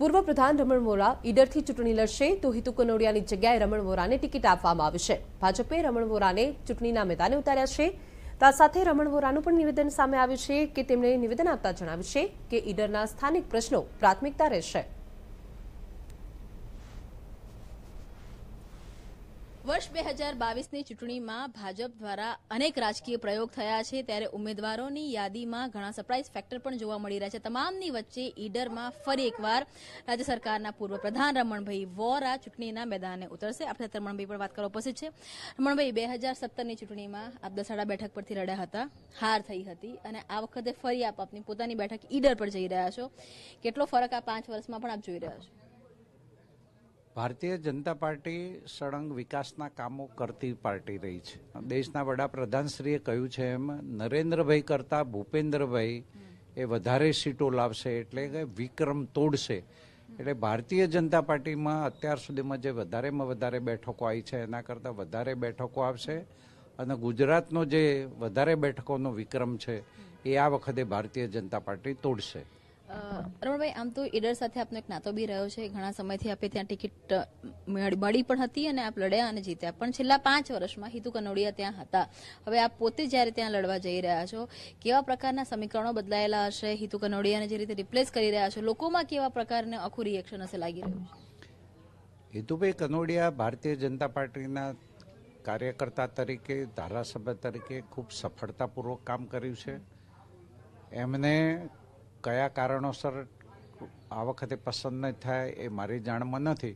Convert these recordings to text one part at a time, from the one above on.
પૂર્વ પ્રધાન રમણ વોરા ઈડરથી ચૂંટણી લડશે તો હિતુ કનોડિયાની જગ્યાએ રમણ વોરાને ટિકિટ આપવામાં આવશે ભાજપે રમણ વોરાને ચૂંટણીના મેદાને ઉતાર્યા છે તો સાથે રમણ વોરાનું પણ નિવેદન સામે આવ્યું છે કે તેમણે નિવેદન આપતા જણાવ્યું છે કે ઈડરના સ્થાનિક પ્રશ્નો પ્રાથમિકતા રહેશે વર્ષ બે હજાર બાવીસની ચૂંટણીમાં ભાજપ દ્વારા અનેક રાજકીય પ્રયોગ થયા છે ત્યારે ઉમેદવારોની યાદીમાં ઘણા સરપ્રાઇઝ ફેક્ટર પણ જોવા મળી રહ્યા છે તમામની વચ્ચે ઈડરમાં ફરી એકવાર રાજ્ય સરકારના પૂર્વ પ્રધાન રમણભાઈ વોરા ચૂંટણીના મેદાને ઉતરશે આપણે રમણભાઈ પર વાત કરવા ઉપસ્થિત છે રમણભાઈ બે હજાર સત્તરની ચૂંટણીમાં આપ દસાડા બેઠક પરથી લડ્યા હતા હાર થઈ હતી અને આ વખતે ફરી આપ આપની પોતાની બેઠક ઈડર પર જઈ રહ્યા છો કેટલો ફરક આ પાંચ વર્ષમાં પણ આપ જોઈ રહ્યા છો ભારતીય જનતા પાર્ટી સળંગ વિકાસના કામો કરતી પાર્ટી રહી છે દેશના વડાપ્રધાનશ્રીએ કહ્યું છે એમ નરેન્દ્રભાઈ કરતાં ભૂપેન્દ્રભાઈ એ વધારે સીટો લાવશે એટલે કે વિક્રમ તોડશે એટલે ભારતીય જનતા પાર્ટીમાં અત્યાર સુધીમાં જે વધારેમાં વધારે બેઠકો આવી છે એના કરતાં વધારે બેઠકો આવશે અને ગુજરાતનો જે વધારે બેઠકોનો વિક્રમ છે એ આ વખતે ભારતીય જનતા પાર્ટી તોડશે રમણભાઈ આમ તો ઈડર સાથે આપનો એક નાતો બી રહ્યો છે ઘણા સમયથી આપે ત્યાં ટિકિટ મળી પણ હતી અને આપ લડ્યા અને જીત્યા પણ છેલ્લા પાંચ વર્ષમાં હિતુ કનોડિયા ત્યાં હતા હવે આપ પોતે જ્યારે ત્યાં લડવા જઈ રહ્યા છો કેવા પ્રકારના સમીકરણો બદલાયેલા હશે હિતુ કનોડિયાને જે રીતે રિપ્લેસ કરી રહ્યા છો લોકોમાં કેવા પ્રકારને આખું રિએક્શન હશે લાગી રહ્યું હિતુભાઈ કનોડિયા ભારતીય જનતા પાર્ટીના કાર્યકર્તા તરીકે ધારાસભ્ય તરીકે ખૂબ સફળતાપૂર્વક કામ કર્યું છે એમને કયા કારણોસર આ વખતે પસંદ નહીં થાય એ મારી જાણમાં નથી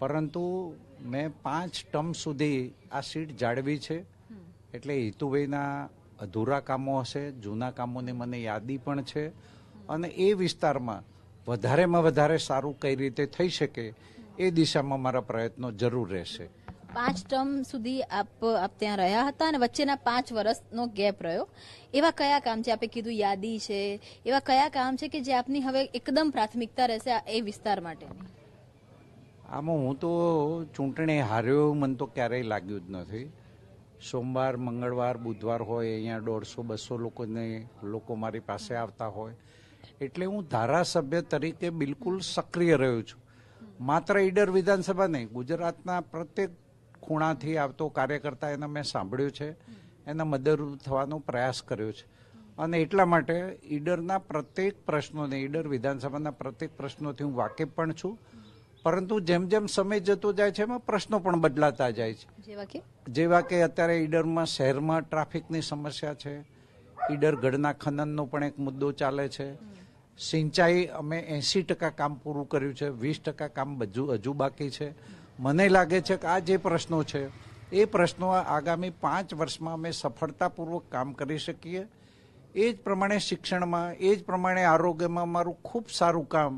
પરંતુ મેં પાંચ ટર્મ સુધી આ સીટ જાળવી છે એટલે હિતુભાઈના અધૂરા કામો હશે જૂના કામોની મને યાદી પણ છે અને એ વિસ્તારમાં વધારેમાં વધારે સારું કઈ રીતે થઈ શકે એ દિશામાં મારા પ્રયત્નો જરૂર રહેશે પાંચ ટર્મ સુધી આપ આપ ત્યાં રહ્યા હતા અને વચ્ચેના પાંચ વર્ષનો ગેપ રહ્યો એવા કયા કામ છે આપે કીધું યાદી છે એવા કયા કામ છે કે જે આપની હવે એકદમ પ્રાથમિકતા રહેશે એ વિસ્તાર માટે આમાં હું તો ચૂંટણી હાર્યો મને તો ક્યારેય લાગ્યું જ નથી સોમવાર મંગળવાર બુધવાર હોય અહીંયા દોઢસો બસો લોકોને લોકો મારી પાસે આવતા હોય એટલે હું ધારાસભ્ય તરીકે બિલકુલ સક્રિય રહ્યો છું માત્ર ઈડર વિધાનસભા નહીં ગુજરાતના પ્રત્યેક ખૂણાથી આવતો કાર્યકર્તા એને મેં સાંભળ્યું છે એને મદદરૂપ થવાનો પ્રયાસ કર્યો છે અને એટલા માટે ઈડરના પ્રત્યેક પ્રશ્નોને ઈડર વિધાનસભાના પ્રત્યેક પ્રશ્નોથી હું વાકેફ પણ છું પરંતુ જેમ જેમ સમય જતો જાય છે એમાં પ્રશ્નો પણ બદલાતા જાય છે જેવા કે અત્યારે ઈડરમાં શહેરમાં ટ્રાફિકની સમસ્યા છે ઈડર ગઢના ખનનનો પણ એક મુદ્દો ચાલે છે સિંચાઈ અમે એંસી ટકા કામ પૂરું કર્યું છે વીસ ટકા કામ હજુ હજુ બાકી છે મને લાગે છે કે આ જે પ્રશ્નો છે એ પ્રશ્નો આગામી પાંચ વર્ષમાં અમે સફળતાપૂર્વક કામ કરી શકીએ એ જ પ્રમાણે શિક્ષણમાં એ જ પ્રમાણે આરોગ્યમાં મારું ખૂબ સારું કામ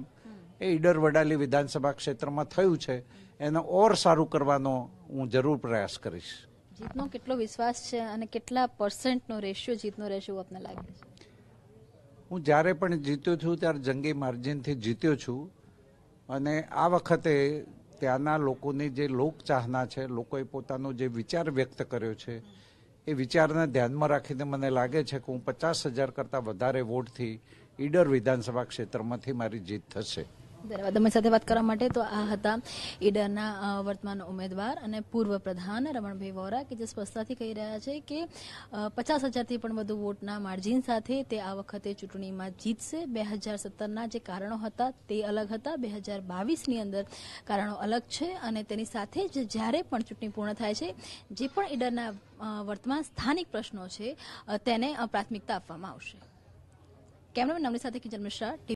એ ઈડર વડાલી વિધાનસભા ક્ષેત્રમાં થયું છે એને ઓર સારું કરવાનો હું જરૂર પ્રયાસ કરીશ જીતનો કેટલો વિશ્વાસ છે અને કેટલા પર્સન્ટનો રેશિયો જીતનો રહેશે એવું આપને લાગે છે હું જ્યારે પણ જીત્યો છું ત્યારે જંગી માર્જિનથી જીત્યો છું અને આ વખતે ત્યાંના લોકોની જે લોકચાહના છે લોકોએ પોતાનો જે વિચાર વ્યક્ત કર્યો છે એ વિચારને ધ્યાનમાં રાખીને મને લાગે છે કે હું પચાસ હજાર કરતાં વધારે વોટથી ઈડર વિધાનસભા ક્ષેત્રમાંથી મારી જીત થશે ધન્યવાદ તમારી સાથે વાત કરવા માટે તો આ હતા ઈડરના વર્તમાન ઉમેદવાર અને પૂર્વ પ્રધાન રમણભાઈ વોરા કે જે સ્પષ્ટતાથી કહી રહ્યા છે કે પચાસ હજારથી પણ વધુ વોટના માર્જિન સાથે તે આ વખતે ચૂંટણીમાં જીતશે બે હજાર સત્તરના જે કારણો હતા તે અલગ હતા બે હજાર બાવીસની અંદર કારણો અલગ છે અને તેની સાથે જ જ્યારે પણ ચૂંટણી પૂર્ણ થાય છે જે પણ ઈડરના વર્તમાન સ્થાનિક પ્રશ્નો છે તેને પ્રાથમિકતા આપવામાં આવશે કેમેરામેન નમની સાથે કિજન મિશ્રા